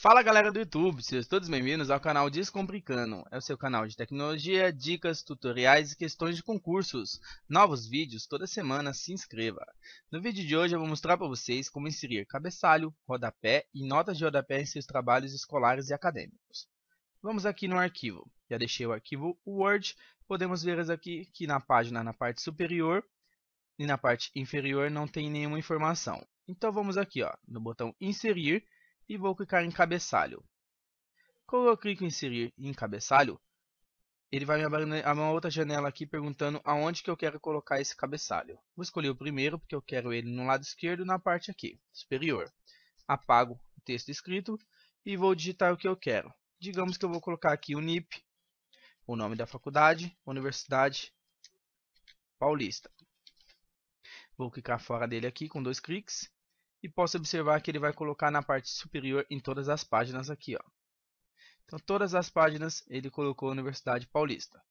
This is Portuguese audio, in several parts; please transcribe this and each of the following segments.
Fala galera do YouTube, sejam todos bem-vindos ao canal Descomplicando. É o seu canal de tecnologia, dicas, tutoriais e questões de concursos. Novos vídeos toda semana, se inscreva. No vídeo de hoje eu vou mostrar para vocês como inserir cabeçalho, rodapé e notas de rodapé em seus trabalhos escolares e acadêmicos. Vamos aqui no arquivo. Já deixei o arquivo Word. Podemos ver aqui que na página, na parte superior e na parte inferior não tem nenhuma informação. Então vamos aqui ó, no botão inserir e vou clicar em cabeçalho. Quando eu clico em inserir em cabeçalho, ele vai me abrir uma outra janela aqui perguntando aonde que eu quero colocar esse cabeçalho. Vou escolher o primeiro porque eu quero ele no lado esquerdo na parte aqui, superior. Apago o texto escrito e vou digitar o que eu quero. Digamos que eu vou colocar aqui o NIP, o nome da faculdade, Universidade Paulista. Vou clicar fora dele aqui com dois cliques e posso observar que ele vai colocar na parte superior em todas as páginas aqui. Ó. Então, todas as páginas ele colocou Universidade Paulista.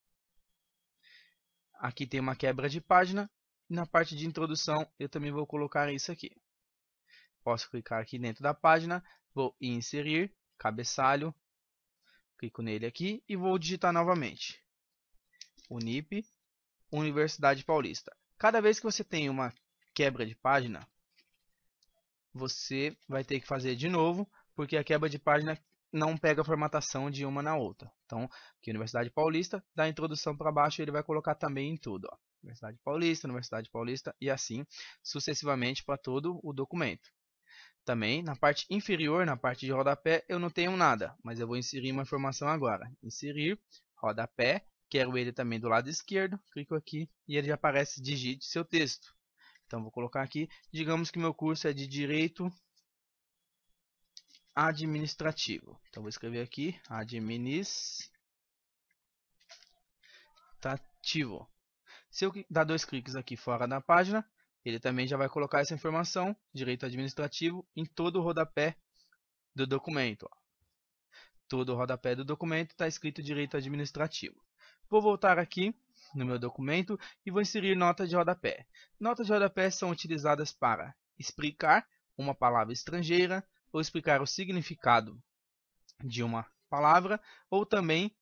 Aqui tem uma quebra de página e na parte de introdução eu também vou colocar isso aqui. Posso clicar aqui dentro da página, vou inserir, cabeçalho, clico nele aqui e vou digitar novamente. Unip, Universidade Paulista. Cada vez que você tem uma quebra de página, você vai ter que fazer de novo, porque a quebra de página não pega a formatação de uma na outra. Então, aqui Universidade Paulista, da introdução para baixo, ele vai colocar também em tudo. Ó. Universidade Paulista, Universidade Paulista e assim sucessivamente para todo o documento. Também, na parte inferior, na parte de rodapé, eu não tenho nada, mas eu vou inserir uma informação agora. Inserir, rodapé, quero ele também do lado esquerdo, clico aqui e ele já aparece digite seu texto. Então vou colocar aqui, digamos que meu curso é de direito administrativo. Então vou escrever aqui administrativo. Se eu dar dois cliques aqui fora da página, ele também já vai colocar essa informação, direito administrativo, em todo o rodapé do documento. Ó. Todo o rodapé do documento está escrito direito administrativo. Vou voltar aqui no meu documento e vou inserir notas de rodapé. Notas de rodapé são utilizadas para explicar uma palavra estrangeira ou explicar o significado de uma palavra ou também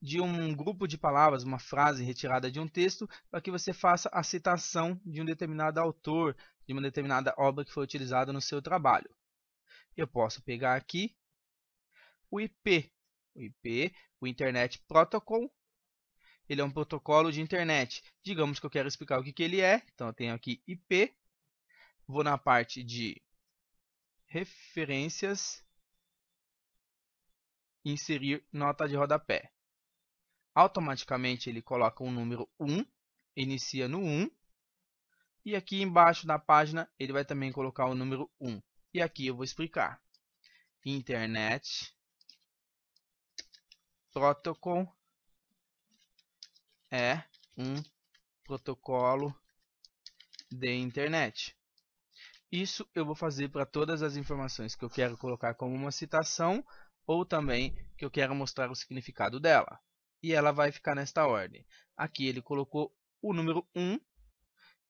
de um grupo de palavras, uma frase retirada de um texto, para que você faça a citação de um determinado autor, de uma determinada obra que foi utilizada no seu trabalho. Eu posso pegar aqui o IP, o IP, o Internet Protocol, ele é um protocolo de internet. Digamos que eu quero explicar o que, que ele é. Então, eu tenho aqui IP. Vou na parte de referências. Inserir nota de rodapé. Automaticamente, ele coloca o um número 1. Inicia no 1. E aqui embaixo da página, ele vai também colocar o número 1. E aqui eu vou explicar. Internet Protocol é um protocolo de internet. Isso eu vou fazer para todas as informações que eu quero colocar como uma citação ou também que eu quero mostrar o significado dela. E ela vai ficar nesta ordem. Aqui ele colocou o número 1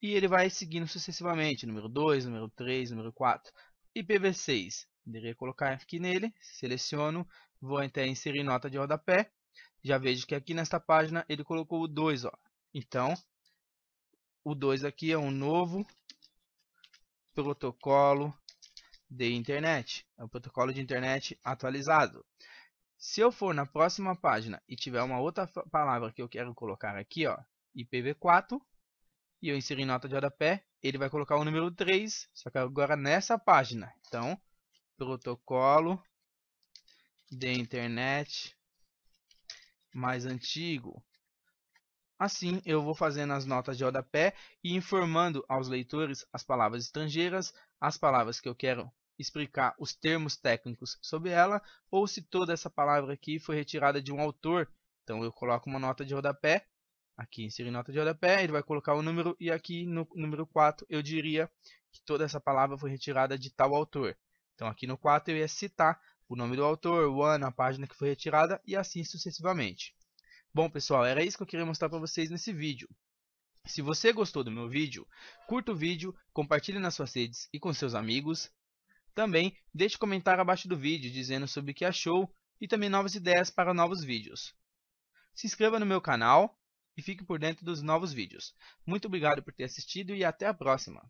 e ele vai seguindo sucessivamente, número 2, número 3, número 4. IPv6, poderia colocar aqui nele, seleciono, vou até inserir nota de rodapé já vejo que aqui nesta página ele colocou o 2, ó. Então, o 2 aqui é um novo protocolo de internet. É o um protocolo de internet atualizado. Se eu for na próxima página e tiver uma outra palavra que eu quero colocar aqui, ó, IPv4, e eu inserir nota de rodapé, ele vai colocar o número 3, só que agora nessa página. Então, protocolo de internet mais antigo. Assim, eu vou fazendo as notas de rodapé e informando aos leitores as palavras estrangeiras, as palavras que eu quero explicar os termos técnicos sobre ela, ou se toda essa palavra aqui foi retirada de um autor. Então eu coloco uma nota de rodapé, aqui inserir nota de rodapé, ele vai colocar o número, e aqui no número 4 eu diria que toda essa palavra foi retirada de tal autor. Então aqui no 4 eu ia citar o nome do autor, o ano, a página que foi retirada e assim sucessivamente. Bom pessoal, era isso que eu queria mostrar para vocês nesse vídeo. Se você gostou do meu vídeo, curta o vídeo, compartilhe nas suas redes e com seus amigos. Também deixe comentário abaixo do vídeo dizendo sobre o que achou e também novas ideias para novos vídeos. Se inscreva no meu canal e fique por dentro dos novos vídeos. Muito obrigado por ter assistido e até a próxima!